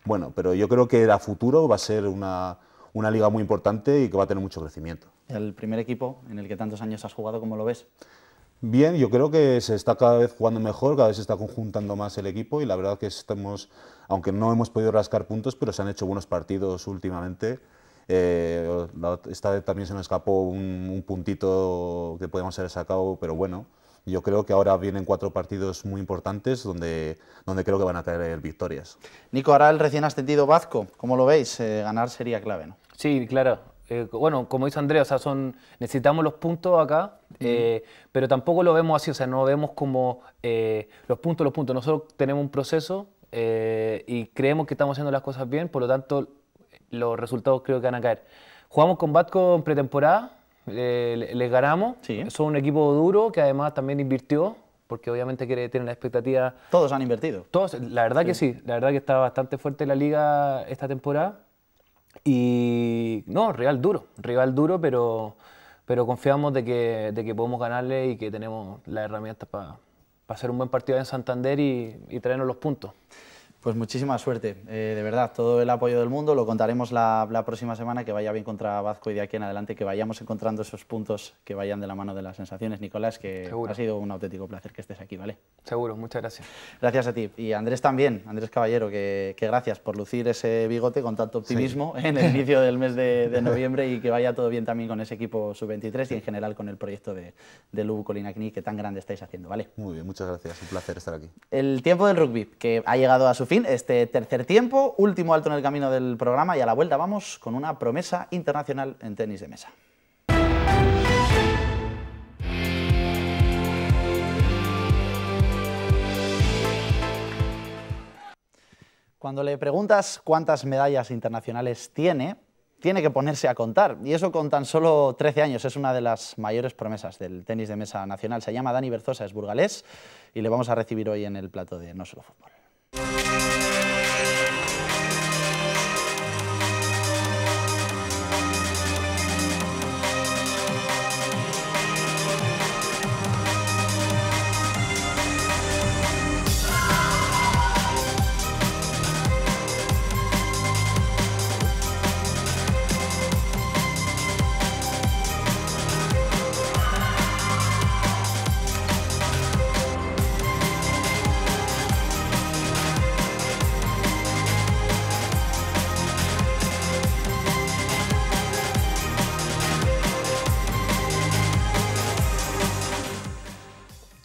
bueno, pero yo creo que a futuro va a ser una, una liga muy importante y que va a tener mucho crecimiento. ¿El primer equipo en el que tantos años has jugado, como lo ves? Bien, yo creo que se está cada vez jugando mejor, cada vez se está conjuntando más el equipo y la verdad que estamos, aunque no hemos podido rascar puntos, pero se han hecho buenos partidos últimamente. Eh, esta vez también se nos escapó un, puntito que podíamos haber sacado, pero bueno, yo creo que ahora vienen cuatro partidos muy importantes donde, donde creo que van a caer victorias. Nico, ahora el recién ascendido Vasco, ¿cómo lo veis? Eh, ganar sería clave, ¿no? Sí, claro. Eh, bueno, como dice Andrea, o sea, son, necesitamos los puntos acá, eh, pero tampoco lo vemos así, o sea, no vemos como eh, los puntos, los puntos. Nosotros tenemos un proceso y creemos que estamos haciendo las cosas bien, por lo tanto, los resultados creo que van a caer. Jugamos con Batco en pretemporada, les le ganamos, sí. son un equipo duro que además también invirtió, porque obviamente quiere tener la expectativa. Todos han invertido. Todos, la verdad que sí, la verdad que está bastante fuerte la liga esta temporada. Y no, rival duro, rival duro, pero, pero confiamos de que, de que podemos ganarle y que tenemos las herramientas para hacer un buen partido en Santander y traernos los puntos. Pues muchísima suerte, eh, de verdad, todo el apoyo del mundo, lo contaremos la, próxima semana, que vaya bien contra Vasco y de aquí en adelante, que vayamos encontrando esos puntos que vayan de la mano de las sensaciones. Nicolás, que ha sido un auténtico placer que estés aquí, ¿vale? Seguro, muchas gracias. Gracias a ti. Y Andrés también, Andrés Caballero, que, gracias por lucir ese bigote con tanto optimismo en el [laughs] inicio del mes de, noviembre y que vaya todo bien también con ese equipo sub-23 y en general con el proyecto de, de Colina Kni, que tan grande estáis haciendo, ¿vale? Muy bien, muchas gracias, un placer estar aquí. El tiempo del rugby, que ha llegado a su fin, este tercer tiempo, último alto en el camino del programa y a la vuelta vamos con una promesa internacional en tenis de mesa. Cuando le preguntas cuántas medallas internacionales tiene, tiene que ponerse a contar. Y eso con tan solo 13 años es una de las mayores promesas del tenis de mesa nacional. Se llama Dani Berzosa, es burgalés y le vamos a recibir hoy en el plato de No Solo Fútbol.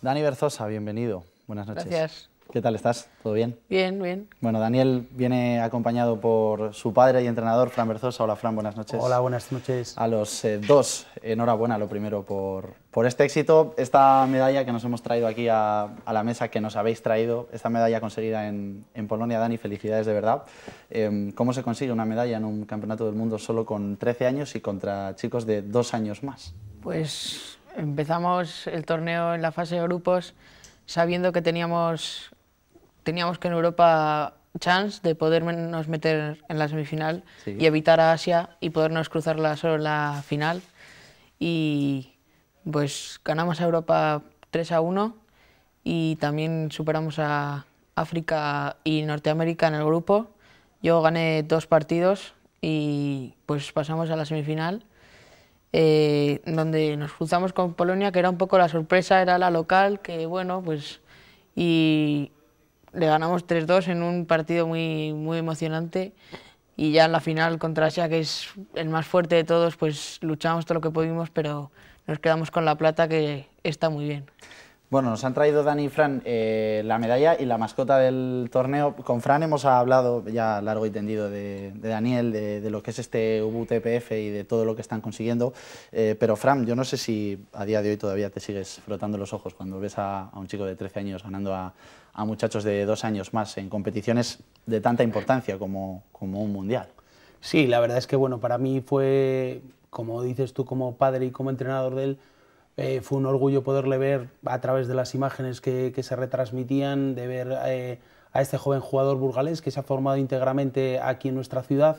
Dani Berzosa, bienvenido. Buenas noches. Gracias. ¿Qué tal estás? ¿Todo bien? Bien, bien. Bueno, Daniel viene acompañado por su padre y entrenador, Fran Berzosa. Hola, Fran, buenas noches. Hola, buenas noches. A los eh, dos, enhorabuena lo primero por, por, este éxito. Esta medalla que nos hemos traído aquí a, la mesa, que nos habéis traído, esta medalla conseguida en, Polonia, Dani, felicidades de verdad. Em, ¿Cómo se consigue una medalla en un campeonato del mundo solo con 13 años y contra chicos de dos años más? Pues empezamos el torneo en la fase de grupos sabiendo que teníamos, teníamos que en Europa chance de podernos meter en la semifinal y evitar a Asia y podernos cruzarla solo en la final. Y pues ganamos a Europa 3 a 1 y también superamos a África y Norteamérica en el grupo. Yo gané dos partidos y pues pasamos a la semifinal eh, donde nos cruzamos con Polonia, que era un poco la sorpresa, era la local, que bueno, pues y le ganamos 3-2 en un partido muy, muy emocionante y ya en la final contra Asia, que es el más fuerte de todos, pues luchamos todo lo que pudimos, pero nos quedamos con la plata que está muy bien. Bueno, nos han traído Dani y Fran eh, la medalla y la mascota del torneo. Con Fran hemos hablado ya largo y tendido de, Daniel, de, lo que es este UBUTPF y de todo lo que están consiguiendo. Eh, pero Fran, yo no sé si a día de hoy todavía te sigues frotando los ojos cuando ves a, un chico de 13 años ganando a, a, muchachos de dos años más en competiciones de tanta importancia como, como un mundial. Sí, la verdad es que bueno, para mí fue, como dices tú, como padre y como entrenador de él, eh, fue un orgullo poderle ver a través de las imágenes que, se retransmitían, de ver eh, a este joven jugador burgalés que se ha formado íntegramente aquí en nuestra ciudad,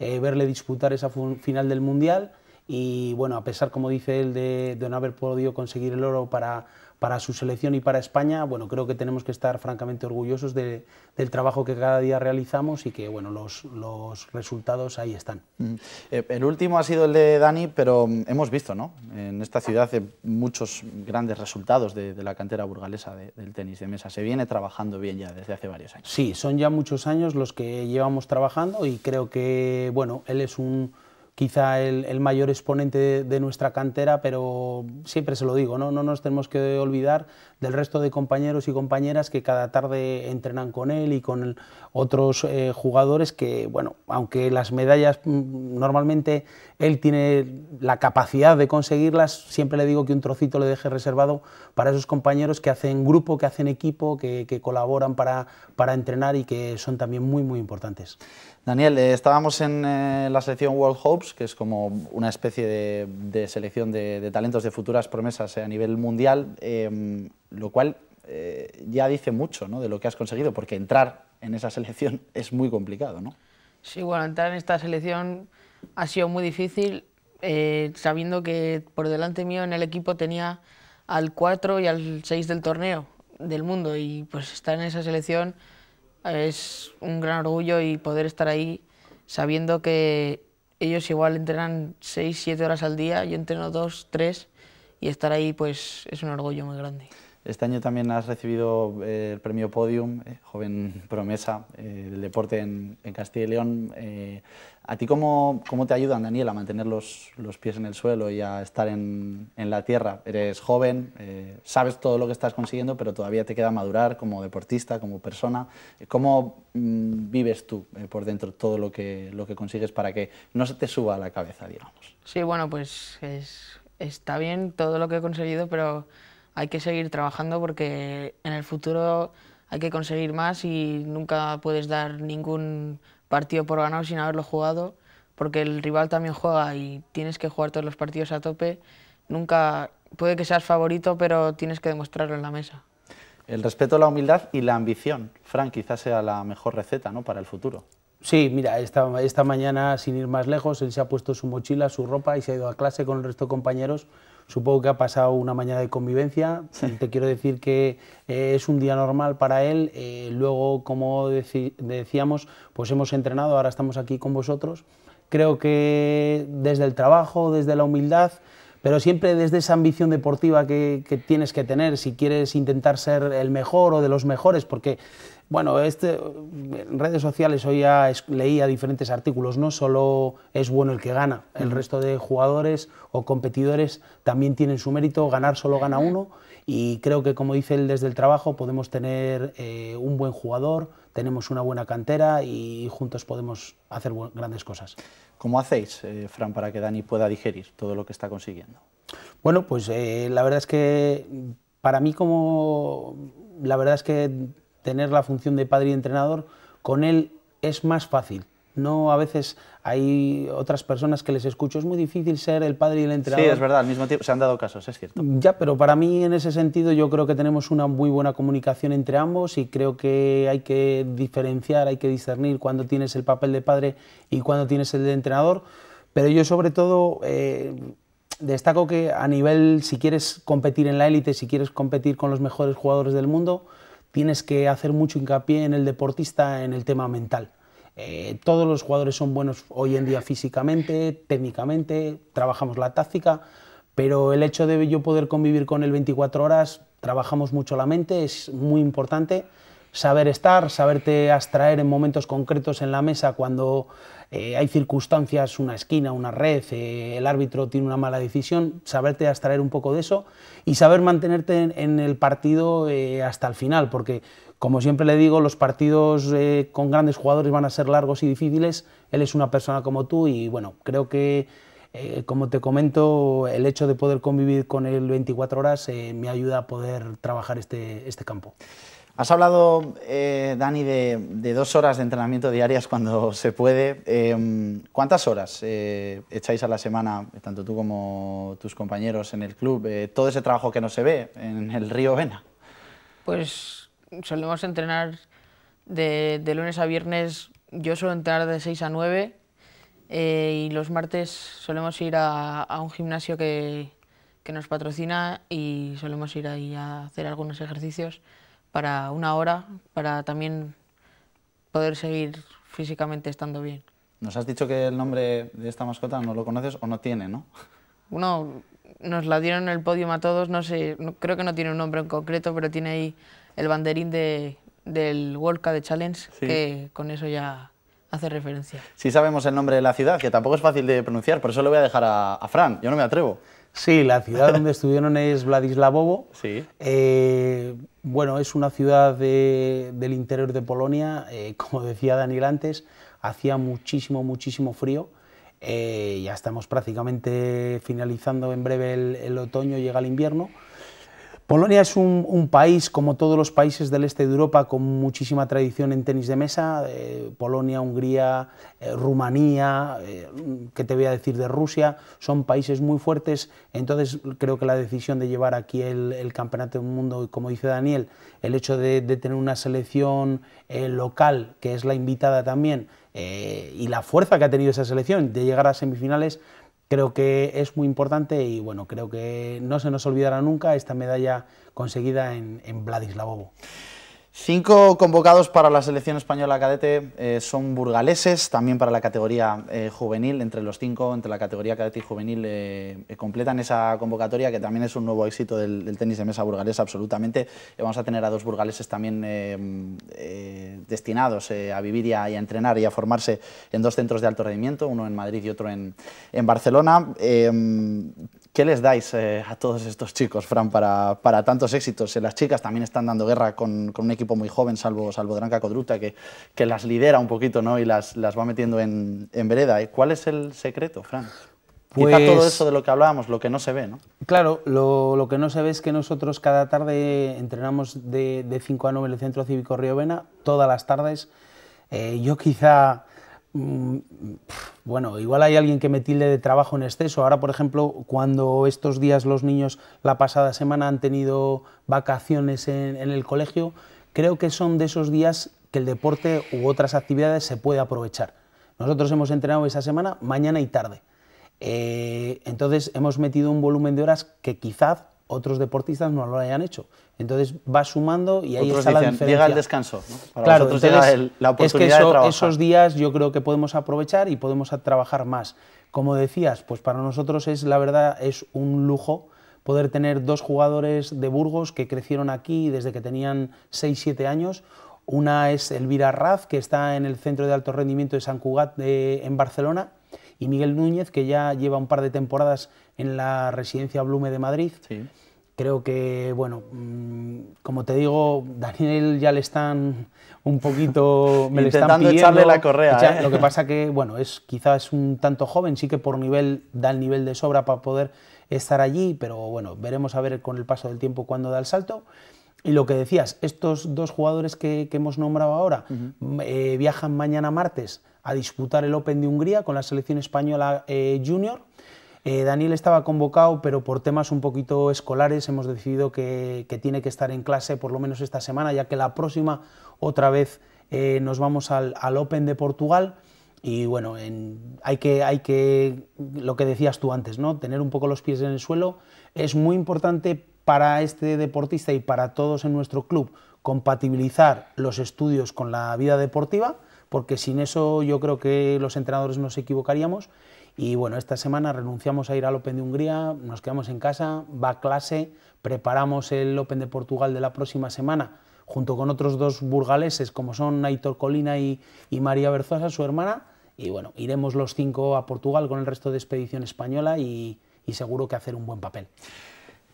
eh, verle disputar esa final del Mundial y, bueno, a pesar, como dice él, de no haber podido conseguir el oro para, para su selección y para España, bueno, creo que tenemos que estar francamente orgullosos del trabajo que cada día realizamos y que, bueno, los, los resultados ahí están. Mm. Eh, el último ha sido el de Dani, pero mm, hemos visto, ¿no? En esta ciudad eh, muchos grandes resultados de, la cantera burgalesa del tenis de mesa. Se viene trabajando bien ya desde hace varios años. Sí, son ya muchos años los que llevamos trabajando y creo que, bueno, él es un quizá el, mayor exponente de, nuestra cantera, pero siempre se lo digo, no nos tenemos que olvidar del resto de compañeros y compañeras que cada tarde entrenan con él y con otros eh, jugadores que, bueno, aunque las medallas mm, normalmente él tiene la capacidad de conseguirlas, siempre le digo que un trocito le deje reservado para esos compañeros que hacen grupo, que hacen equipo, que, colaboran para, para entrenar y que son también muy, muy importantes. Daniel, eh, estábamos en eh, la selección World Hopes, que es como una especie de, selección de, talentos de futuras promesas a nivel mundial. Em, lo cual eh, ya dice mucho ¿no? de lo que has conseguido, porque entrar en esa selección [laughs] es muy complicado, ¿no? Sí, bueno, entrar en esta selección ha sido muy difícil, eh, sabiendo que por delante mío en el equipo tenía al 4 y al 6 del torneo del mundo, y pues estar en esa selección es un gran orgullo y poder estar ahí sabiendo que ellos igual entrenan 6, 7 horas al día, yo entreno 2, 3 y estar ahí pues es un orgullo muy grande. Este año también has recibido eh, el premio Podium, eh, joven promesa eh, del deporte en, Castilla y León. ¿A ti cómo, cómo, te ayudan, Daniel, a mantener los, los, pies en el suelo y a estar en, en la tierra? Eres joven, sabes todo lo que estás consiguiendo, pero todavía te queda madurar como deportista, como persona. ¿Cómo mm, vives tú por dentro todo lo que, lo que consigues para que no se te suba a la cabeza, digamos? Sí, bueno, pues está bien todo lo que he conseguido, pero hay que seguir trabajando porque en el futuro hay que conseguir más y nunca puedes dar ningún partido por ganado sin haberlo jugado, porque el rival también juega y tienes que jugar todos los partidos a tope. Nunca puede que seas favorito, pero tienes que demostrarlo en la mesa. El respeto, la humildad y la ambición, Frank, quizás sea la mejor receta ¿no? para el futuro. Sí, mira, esta, esta mañana, sin ir más lejos, él se ha puesto su mochila, su ropa y se ha ido a clase con el resto de compañeros Supongo que ha pasado una mañana de convivencia, te quiero decir que eh, es un día normal para él, eh, luego, como decíamos, pues hemos entrenado, ahora estamos aquí con vosotros. Creo que desde el trabajo, desde la humildad, pero siempre desde esa ambición deportiva que, que, tienes que tener, si quieres intentar ser el mejor o de los mejores, porque bueno, este, en redes sociales hoy leía diferentes artículos, no solo es bueno el que gana, el resto de jugadores o competidores también tienen su mérito, ganar solo gana uno y creo que como dice él desde el trabajo podemos tener eh, un buen jugador, tenemos una buena cantera y juntos podemos hacer grandes cosas. ¿Cómo hacéis, eh, Fran, para que Dani pueda digerir todo lo que está consiguiendo? Bueno, pues eh, la verdad es que para mí como... La verdad es que tener la función de padre y entrenador, con él es más fácil. No, a veces hay otras personas que les escucho, es muy difícil ser el padre y el entrenador. Sí, es verdad, al mismo tiempo se han dado casos, es cierto. Ya, pero para mí en ese sentido yo creo que tenemos una muy buena comunicación entre ambos y creo que hay que diferenciar, hay que discernir cuándo tienes el papel de padre y cuándo tienes el de entrenador, pero yo sobre todo... Eh, destaco que a nivel, si quieres competir en la élite, si quieres competir con los mejores jugadores del mundo, tienes que hacer mucho hincapié en el deportista en el tema mental. Eh, todos los jugadores son buenos hoy en día físicamente, técnicamente, trabajamos la táctica, pero el hecho de yo poder convivir con él 24 horas, trabajamos mucho la mente, es muy importante saber estar, saberte abstraer en momentos concretos en la mesa cuando eh, hay circunstancias, una esquina, una red, eh, el árbitro tiene una mala decisión, saberte abstraer un poco de eso y saber mantenerte en, el partido eh, hasta el final, porque como siempre le digo, los partidos con grandes jugadores van a ser largos y difíciles, él es una persona como tú y bueno, creo que... como te comento, el hecho de poder convivir con él 24 horas me ayuda a poder trabajar este, este campo. Has hablado, eh, Dani, de, dos horas de entrenamiento diarias cuando [laughs] se puede. Em, ¿Cuántas horas eh, echáis a la semana, tanto tú como tus compañeros en el club, eh, todo ese trabajo que no se ve en el río Vena? Pues solemos entrenar de, lunes a viernes, yo suelo entrenar de 6 a 9 y los martes solemos ir a, un gimnasio que, que nos patrocina y solemos ir ahí a hacer algunos ejercicios para una hora para también poder seguir físicamente estando bien. Nos has dicho que el nombre de esta mascota no lo conoces o no tiene, ¿no? No, nos la dieron en el podio a todos, no sé, creo que no tiene un nombre en concreto, pero tiene ahí el banderín del World Cup de Challenge, que con eso ya hace referencia. Sí sabemos el nombre de la ciudad, que tampoco es fácil de pronunciar, por eso lo voy a dejar a, a Fran, yo no me atrevo. Sí, la ciudad donde estuvieron es Vladislavovo. [laughs] Sí. Eh, bueno, es una ciudad del interior de Polonia. Eh, como decía Daniel antes, hacía muchísimo, muchísimo frío. Eh, ya estamos prácticamente finalizando en breve el, el otoño, llega el invierno. Polonia es un, país, como todos los países del este de Europa, con muchísima tradición en tenis de mesa. Polonia, Hungría, eh, Rumanía, que eh, ¿qué te voy a decir de Rusia? Son países muy fuertes. Entonces, creo que la decisión de llevar aquí el, Campeonato del Mundo, como dice Daniel, el hecho de tener una selección eh, local, que es la invitada también, y la fuerza que ha tenido esa selección de llegar a semifinales, Creo que es muy importante y bueno, creo que no se nos olvidará nunca esta medalla conseguida en, en Vladislavovo. Cinco convocados para la selección española cadete eh, son burgaleses, también para la categoría eh, juvenil, entre los cinco, entre la categoría cadete y juvenil, eh, completan esa convocatoria que también es un nuevo éxito del, tenis de mesa burgalés, absolutamente. vamos a tener a dos burgaleses también destinados a vivir y a, entrenar y a formarse en dos centros de alto rendimiento, uno en Madrid y otro en, en Barcelona. Em, ¿Qué les dais a todos estos chicos, Fran, para, para tantos éxitos? Las chicas también están dando guerra con un equipo muy joven, salvo, salvo Dranca Codruta, que, que las lidera un poquito ¿no? y las, las va metiendo en, en vereda. ¿eh? ¿Cuál es el secreto, Fran? Quizá pues todo eso de lo que hablábamos, lo que no se ve, ¿no? Claro, lo, lo que no se ve es que nosotros cada tarde entrenamos de, de 5 a 9 en el Centro Cívico Riovena, todas las tardes. Eh, yo quizá, mm, bueno, igual hay alguien que me tilde de trabajo en exceso. Ahora, por ejemplo, cuando estos días los niños la pasada semana han tenido vacaciones en, en el colegio, creo que son de esos días que el deporte u otras actividades se puede aprovechar. Nosotros hemos entrenado esa semana, mañana y tarde. Eh, entonces hemos metido un volumen de horas que quizás otros deportistas no lo hayan hecho. Entonces va sumando y ahí está la diferencia. Llega el descanso. Para claro, la oportunidad es que esos días yo creo que podemos aprovechar y podemos trabajar más. Como decías, pues para nosotros es la verdad es un lujo poder tener dos jugadores de Burgos que crecieron aquí desde que tenían 6-7 años. Una es Elvira Raz, que está en el Centro de Alto Rendimiento de San Cugat en Barcelona, y Miguel Núñez, que ya lleva un par de temporadas en la residencia Blume de Madrid. Creo que, bueno, mm, como te digo, Daniel ya le están un poquito... [laughs] Me Intentando están echarle la correa. ¿eh? Lo que pasa que, bueno, es quizás un tanto joven, sí que por nivel da el nivel de sobra para poder estar allí, pero bueno, veremos a ver con el paso del tiempo cuándo da el salto. Y lo que decías, estos dos jugadores que, hemos nombrado ahora eh, viajan mañana martes a disputar el Open de Hungría con la selección española eh, junior. Eh, Daniel estaba convocado, pero por temas un poquito escolares hemos decidido que, tiene que estar en clase por lo menos esta semana, ya que la próxima otra vez nos vamos al Open de Portugal. Y bueno, hay, que, hay que, lo que decías tú antes, ¿no? Tener un poco los pies en el suelo es muy importante para este deportista y para todos en nuestro club compatibilizar los estudios con la vida deportiva, porque sin eso yo creo que los entrenadores nos equivocaríamos. Y bueno, esta semana renunciamos a ir al Open de Hungría, nos quedamos en casa, va clase, preparamos el Open de Portugal de la próxima semana junto con otros dos burgaleses, como son Aitor Colina y, María Berzosa, su hermana. Y bueno, iremos los cinco a Portugal con el resto de expedición española y seguro que hacer un buen papel.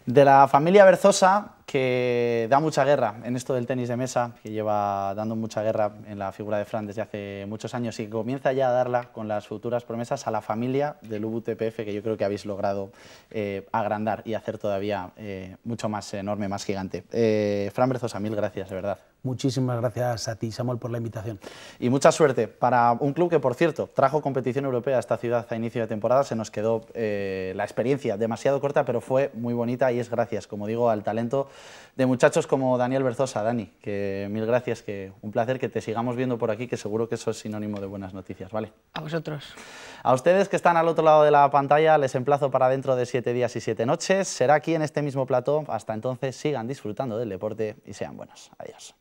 De la familia Berzosa, que da mucha guerra en esto del tenis de mesa, que lleva dando mucha guerra en la figura de Fran desde hace muchos años y que comienza ya a darla con las futuras promesas a la familia del UBTPF, que yo creo que habéis logrado eh, agrandar y hacer todavía eh, mucho más enorme, más gigante. Eh, Fran Berzosa, mil gracias, de verdad. Muchísimas gracias a ti, Samuel, por la invitación. Y mucha suerte para un club que, por cierto, trajo competición europea a esta ciudad a inicio de temporada. Se nos quedó eh, la experiencia demasiado corta, pero fue muy bonita y es gracias, como digo, al talento de muchachos como Daniel Berzosa. Dani, que mil gracias, que un placer que te sigamos viendo por aquí, que seguro que eso es sinónimo de buenas noticias, ¿vale? A vosotros. A ustedes que están al otro lado de la pantalla, les emplazo para dentro de siete días y siete noches. Será aquí en este mismo plató. Hasta entonces, sigan disfrutando del deporte y sean buenos. Adiós.